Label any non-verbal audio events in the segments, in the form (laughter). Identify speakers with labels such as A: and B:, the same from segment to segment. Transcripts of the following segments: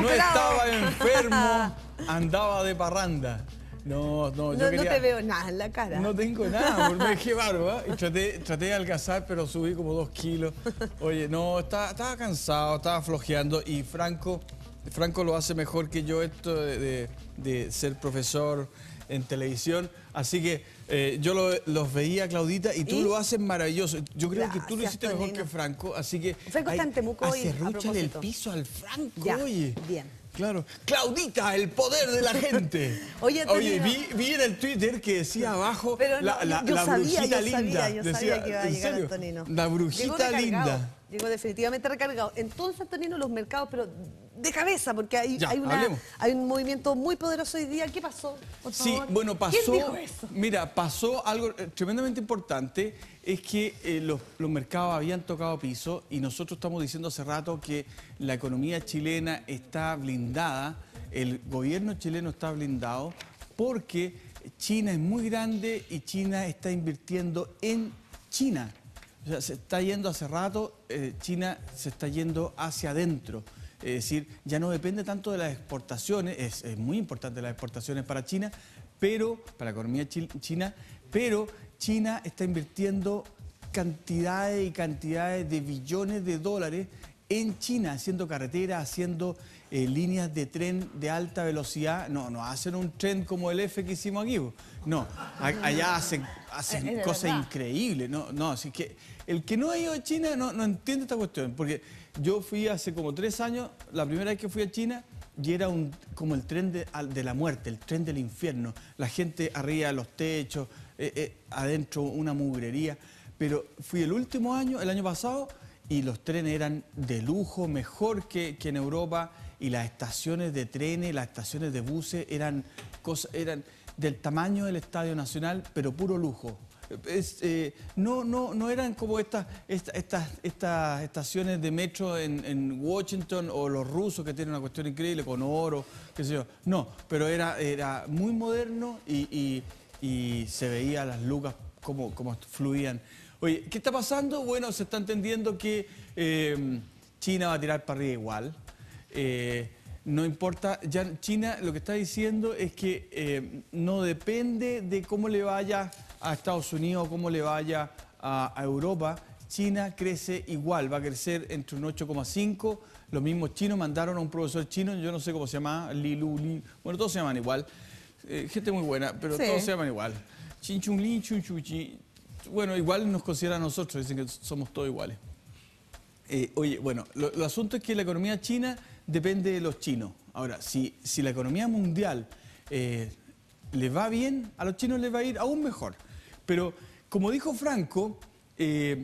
A: No estaba (laughs) enfermo,
B: andaba de parranda. No, no, yo no, quería, no te
A: veo nada en la cara. No tengo nada, porque es
B: que barba. Y traté, traté de alcanzar, pero subí como dos kilos. Oye, no, estaba, estaba cansado, estaba flojeando y Franco Franco lo hace mejor que yo esto de, ser profesor en televisión. Así que eh, yo lo, los veía, Claudita, y tú lo haces maravilloso. Yo creo que tú lo hiciste mejor que Franco, así que... Franco está en hoy, el piso al
A: Franco, oye. Bien.
B: Claro. Claudita, el poder de la gente. (laughs) oye, oye vi, en el Twitter que decía abajo la, brujita linda. que iba a llegar serio, La brujita linda.
A: Llegó definitivamente recargado. Entonces teniendo los mercados, pero de cabeza, porque hay, hay, un movimiento muy poderoso hoy día. ¿Qué pasó? sí, bueno, pasó.
B: Mira, pasó algo eh, tremendamente importante, es que eh, los, los, mercados habían tocado piso y nosotros estamos diciendo hace rato que la economía chilena está blindada, el gobierno chileno está blindado, porque China es muy grande y China está invirtiendo en China. O sea, se está yendo hace rato, eh, China se está yendo hacia adentro. Es decir, ya no depende tanto de las exportaciones, es, muy importante las exportaciones para China, pero, para la economía china, pero China está invirtiendo cantidades y cantidades de billones de dólares en China haciendo carretera, haciendo eh, líneas de tren de alta velocidad. No, no hacen un tren como el F que hicimos aquí. No, allá hacen, cosas increíbles. No, no, así que el que no ha ido a China no, entiende esta cuestión. Porque yo fui hace como tres años, la primera vez que fui a China, y era un, como el tren de, de, la muerte, el tren del infierno. La gente arriba de los techos, eh, eh, adentro una mugrería. Pero fui el último año, el año pasado, y los trenes eran de lujo, mejor que, que en Europa, y las estaciones de trenes, las estaciones de buses eran, cosas, eran del tamaño del Estadio Nacional, pero puro lujo. Eh, no, no, no eran como estas, estas, estas, estaciones de metro en, Washington o los rusos que tienen una cuestión increíble con oro, qué No, pero era, era muy moderno y, se veía las lucas como, como fluían. Oye, ¿qué está pasando? Bueno, se está entendiendo que em, China va a tirar para arriba igual. Eh, no importa, ya China lo que está diciendo es que em, no depende de cómo le vaya a Estados Unidos cómo le vaya a, Europa. China crece igual, va a crecer entre un 8,5. Los mismos chinos mandaron a un profesor chino, yo no sé cómo se llama, Li Lu Bueno, todos se llaman igual. Eh, gente muy buena, pero todos se llaman igual. Chin Chun Lin, bueno, igual nos consideran a nosotros, dicen que somos todos iguales. Eh, oye, bueno, el asunto es que la economía china depende de los chinos. Ahora, si, si la economía mundial eh, les va bien, a los chinos les va a ir aún mejor. Pero, como dijo Franco, eh,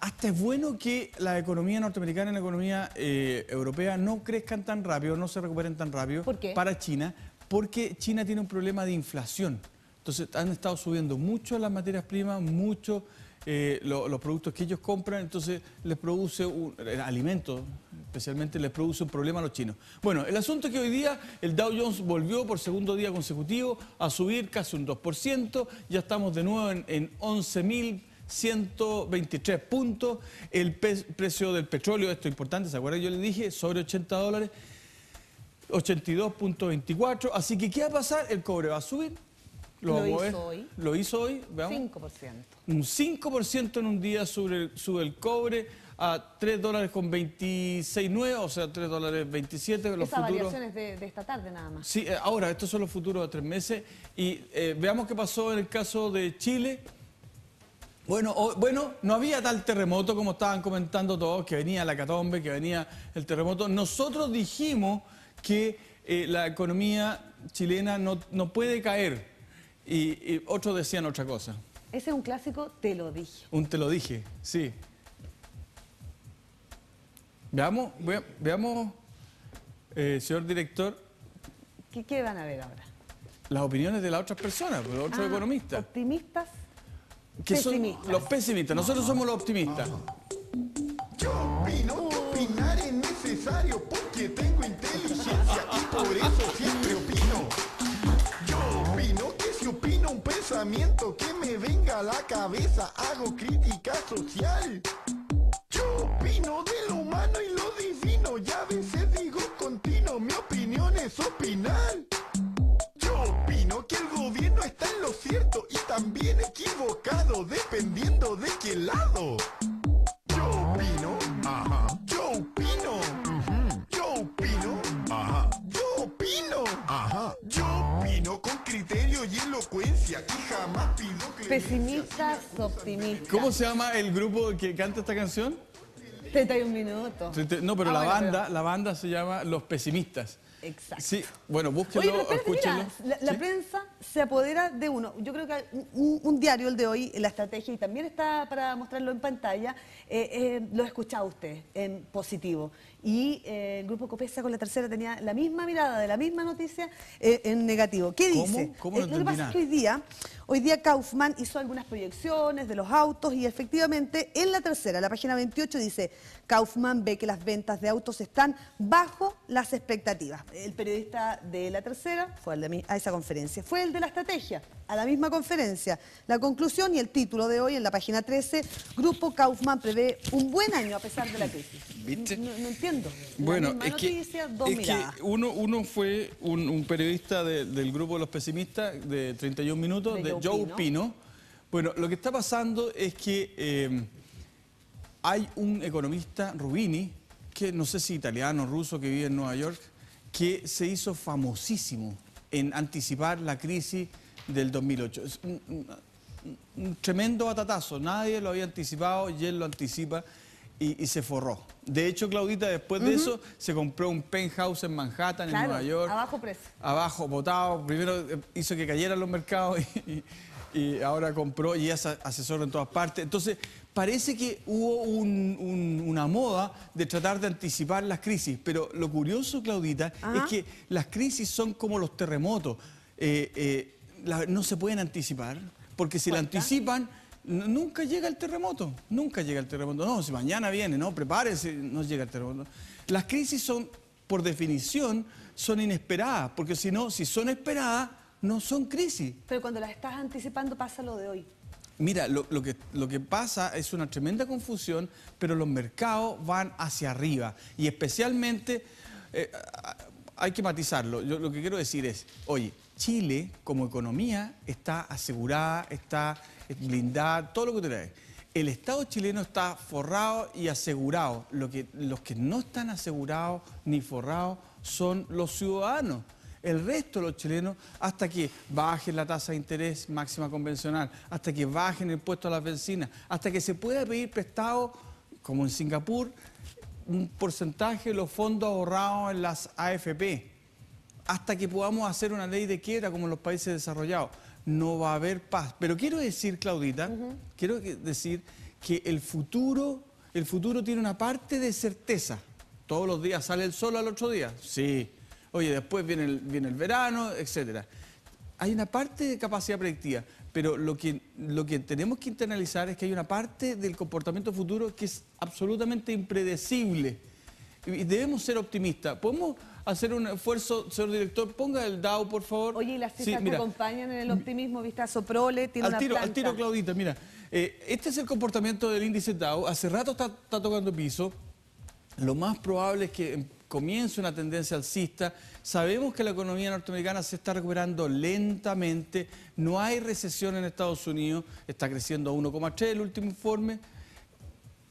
B: hasta es bueno que la economía norteamericana y la economía europea no crezcan tan rápido, no se recuperen tan rápido para China, porque China tiene un problema de inflación. Entonces han estado subiendo mucho las materias primas, mucho eh, los productos que ellos compran, entonces les produce, un, alimentos especialmente, les produce un problema a los chinos. Bueno, el asunto es que hoy día el Dow Jones volvió por segundo día consecutivo a subir casi un 2%, ya estamos de nuevo en, 11.123 puntos. El precio del petróleo, esto es importante, ¿se acuerdan? Yo le dije, sobre 80 dólares, 82.24. Así que, ¿qué va a pasar? El cobre va a subir,
A: lo, ¿eh? hizo hoy.
B: Lo hizo hoy, veamos. 5%. Un 5% en un día sobre el, el cobre a 3 dólares con 26,9, o sea, 3 dólares 27. Los Esas variaciones
A: de, esta tarde nada más.
B: Sí, eh, ahora, estos son los futuros de tres meses. Y eh, veamos qué pasó en el caso de Chile. Bueno, bueno, no había tal terremoto como estaban comentando todos, que venía la catombe, que venía el terremoto. Nosotros dijimos que la economía chilena no, no puede caer y, otros decían otra cosa.
A: Ese es un clásico, te lo dije.
B: Un te lo dije, sí. Veamos, veamos, eh, señor director.
A: ¿Qué, van a ver ahora?
B: Las opiniones de las otras personas, los pues, otros ah, economistas.
A: ¿Optimistas? Que Son
B: los pesimistas, nosotros somos los optimistas.
A: Yo opino que opinar es necesario porque tengo inteligencia y por eso
B: pensamiento que me venga a la cabeza, hago crítica social. Yo opino de lo humano y lo divino, ya a veces digo continuo, mi opinión es opinar. Yo opino que el gobierno está en lo cierto y también equivocado, dependiendo de
A: qué lado. Pesimistas optimistas. ¿Cómo se
B: llama el grupo que canta esta canción?
A: 31 minutos. No, pero ah, la banda,
B: la banda se llama Los Pesimistas.
A: Exacto. Sí,
B: bueno, búsquenlo,
A: la, prensa se apodera de uno. Yo creo que un, diario, el de hoy, la estrategia, y también está para mostrarlo en pantalla, eh, eh, lo escuchaba usted en positivo. Y eh, el grupo Copesa con la tercera tenía la misma mirada de la misma noticia en negativo. ¿Qué dice? ¿Cómo? ¿Cómo lo que pasa hoy día Hoy día Kaufman hizo algunas proyecciones de los autos y efectivamente en la tercera, la página 28, dice Kaufman ve que las ventas de autos están bajo las expectativas. El periodista de la tercera fue el de, a esa conferencia, fue el de la estrategia, a la misma conferencia. La conclusión y el título de hoy en la página 13, Grupo Kaufman prevé un buen año a pesar de la crisis. ¿Viste? No, entiendo. Bueno, es que,
B: uno, fue un, periodista del grupo de los pesimistas de 31 minutos. De yo, opino. Bueno, lo que está pasando es que eh, hay un economista, Rubini, que no sé si italiano, o ruso, que vive en Nueva York, que se hizo famosísimo en anticipar la crisis del 2008. un, tremendo batatazo, nadie lo había anticipado y él lo anticipa y, se forró. De hecho, Claudita, después de eso, se compró un penthouse en Manhattan, en Nueva York. abajo precio. Abajo, botado. Primero eh, hizo que cayeran los mercados (laughs) y, ahora compró y es asesor en todas partes. Entonces, parece que hubo una moda de tratar de anticipar las crisis. Pero lo curioso, Claudita, es que las crisis son como los terremotos. Eh, eh, no se pueden anticipar, porque si la anticipan Nunca llega el terremoto, nunca llega el terremoto. No, si mañana viene, no, prepárese, no llega el terremoto. Las crisis son, por definición, son inesperadas, porque si no, si son esperadas, no son crisis.
A: Pero cuando las estás anticipando pasa lo de hoy.
B: Mira, lo, que, pasa es una tremenda confusión, pero los mercados van hacia arriba y especialmente... Eh, hay que matizarlo. lo que quiero decir es, oye, Chile como economía está asegurada, está blindar, todo lo que tú El Estado chileno está forrado y asegurado. Lo que, los que no están asegurados ni forrados son los ciudadanos el resto de los chilenos hasta que bajen la tasa de interés máxima convencional, hasta que bajen el puesto a las bencinas, hasta que se pueda pedir prestado, como en Singapur, un porcentaje de los fondos ahorrados en las AFP, hasta que podamos hacer una ley de quiebra como en los países desarrollados no va a haber paz. Pero quiero decir, Claudita, quiero decir que el futuro, el futuro tiene una parte de certeza. Todos los días sale el sol al otro día. Sí. Oye, después viene el, viene el verano, etcétera. Hay una parte de capacidad predictiva, pero lo que, lo que tenemos que internalizar es que hay una parte del comportamiento futuro que es absolutamente impredecible. Y debemos ser optimistas. Podemos hacer un esfuerzo, señor director. Ponga el DAO, por favor. Oye, ¿y las cifras
A: acompañan en el optimismo? Vistazo Prole, tiene al tiro, Al tiro,
B: Claudita, mira. Eh, este es el comportamiento del índice DAO. Hace rato está, está tocando piso. Lo más probable es que em, comience una tendencia alcista. Sabemos que la economía norteamericana se está recuperando lentamente. No hay recesión en Estados Unidos. Está creciendo a 1,3 el último informe.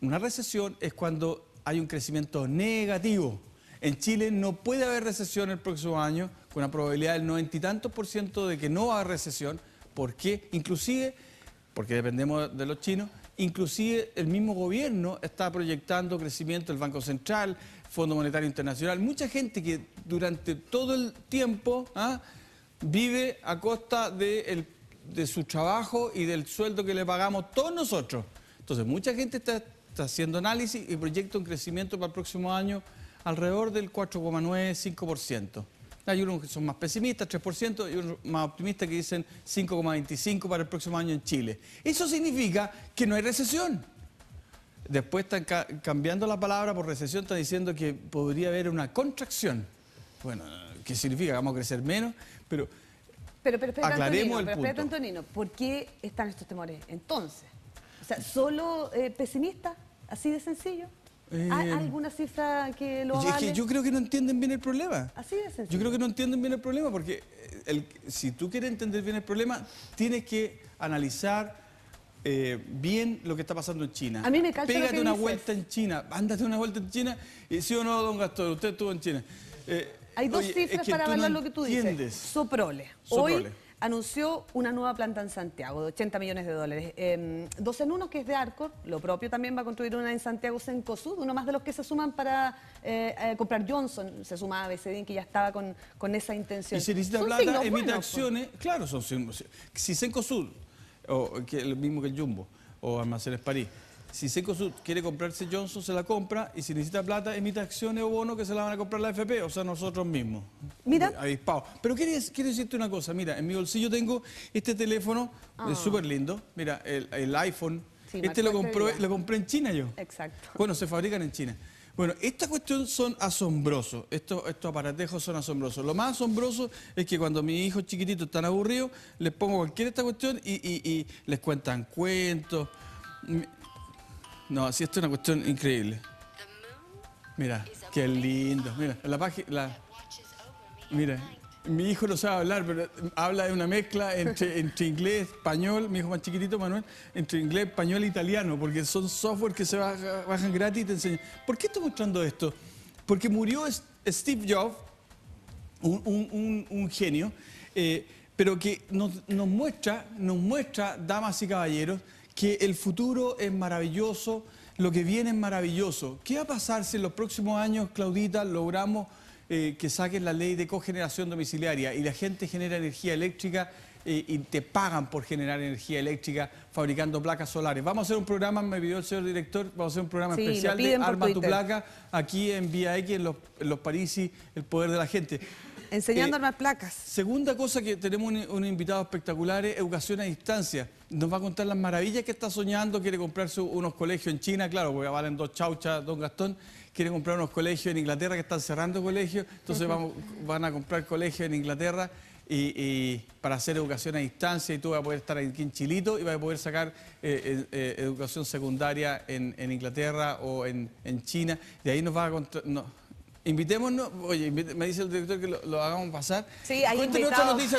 B: Una recesión es cuando hay un crecimiento negativo. En Chile no puede haber recesión el próximo año, con una probabilidad del noventa y tantos por ciento de que no va a recesión. porque Inclusive, porque dependemos de los chinos, inclusive el mismo gobierno está proyectando crecimiento EL Banco Central, Fondo Monetario Internacional, mucha gente que durante todo el tiempo ¿ah? vive a costa de, su trabajo y del sueldo que le pagamos todos nosotros. Entonces, mucha gente está, haciendo análisis y proyecta un crecimiento para el próximo año alrededor del 49 Hay unos que son más pesimistas, 3%, y unos más optimistas que dicen 5,25% para el próximo año en Chile. Eso significa que no hay recesión. Después están cambiando la palabra por recesión, están diciendo que podría haber una contracción. Bueno, ¿qué significa? Vamos a crecer menos, pero,
A: pero, pero, aclaremos el punto. Pero, Antonino, ¿por qué están estos temores entonces? O sea, ¿solo eh, pesimista, ¿Así de sencillo? ¿Hay eh, alguna cifra que lo avale? Es que yo creo
B: que no entienden bien el problema.
A: Así es. Yo creo
B: que no entienden bien el problema porque eh, si tú quieres entender bien el problema, tienes que analizar eh, bien lo que está pasando en China. A mí me Pégate una vuelta en China, ándate una vuelta en China. Y sí o no, don Gastón, usted estuvo en China. Hay dos cifras para avalar lo que tú dices.
A: Soprole. Soprole anunció una nueva planta en Santiago de 80 millones de dólares. Em, dos en uno que es de Arcor, lo propio también va a construir una en Santiago Cencosud, uno más de los que se suman para eh, eh, comprar Johnson, se suma a dicen que ya estaba con, esa intención. Y si necesita plata, emite acciones,
B: pues. claro, son Si Cencosud, o que, lo mismo que el Jumbo, o Almacenes París, si SUD quiere comprarse Johnson, se la compra y si necesita plata, emite acciones o bonos que se la van a comprar la FP, o sea, nosotros mismos. Mira. Avispado. Pero quiero, quiero decirte una cosa, mira, en mi bolsillo tengo este teléfono, es ah. súper lindo, mira, el, iPhone. este lo, compré lo compré en China yo. Exacto. Bueno, se fabrican en China. Bueno, ESTAS CUESTIONES son asombrosos, estos, aparatejos son asombrosos. Lo más asombroso es que cuando mis hijos chiquititos están aburridos, les pongo cualquier esta cuestión y, y les cuentan cuentos. No, sí, esto es una cuestión increíble. Mira, qué lindo. Mira, la página... Mira, mi hijo no sabe hablar, pero habla de una mezcla (laughs) entre, inglés, español, mi hijo más chiquitito, Manuel, entre inglés, español e italiano, porque son software que se bajan gratis y te enseñan. ¿Por qué estoy mostrando esto? Porque murió Steve Jobs, un, genio, eh, pero que nos, muestra, nos muestra, damas y caballeros, que el futuro es maravilloso, lo que viene es maravilloso. ¿Qué va a pasar si en los próximos años, Claudita, logramos eh, que saquen la ley de cogeneración domiciliaria y la gente genera energía eléctrica eh, y te pagan por generar energía eléctrica fabricando placas solares? Vamos a hacer un programa, me pidió el señor director, vamos a hacer un programa especial de Arma tu placa aquí en Vía X, en los, París los el poder de la gente.
A: Enseñando eh, a placas.
B: Segunda cosa que tenemos un, invitado espectacular es educación a distancia. Nos va a contar las maravillas que está soñando, quiere comprarse unos colegios en China, claro, porque valen dos chauchas, don Gastón. Quiere comprar unos colegios en Inglaterra que están cerrando colegios, entonces van a comprar colegios en Inglaterra. Y, para hacer educación a distancia y tú vas a poder estar aquí en Chilito y vas a poder sacar eh, eh, educación secundaria en, Inglaterra o en, China. De ahí nos va a... contar... Invitémonos, oye, me dice el director que lo, hagamos pasar. Sí, hay Cuénteme otra noticia.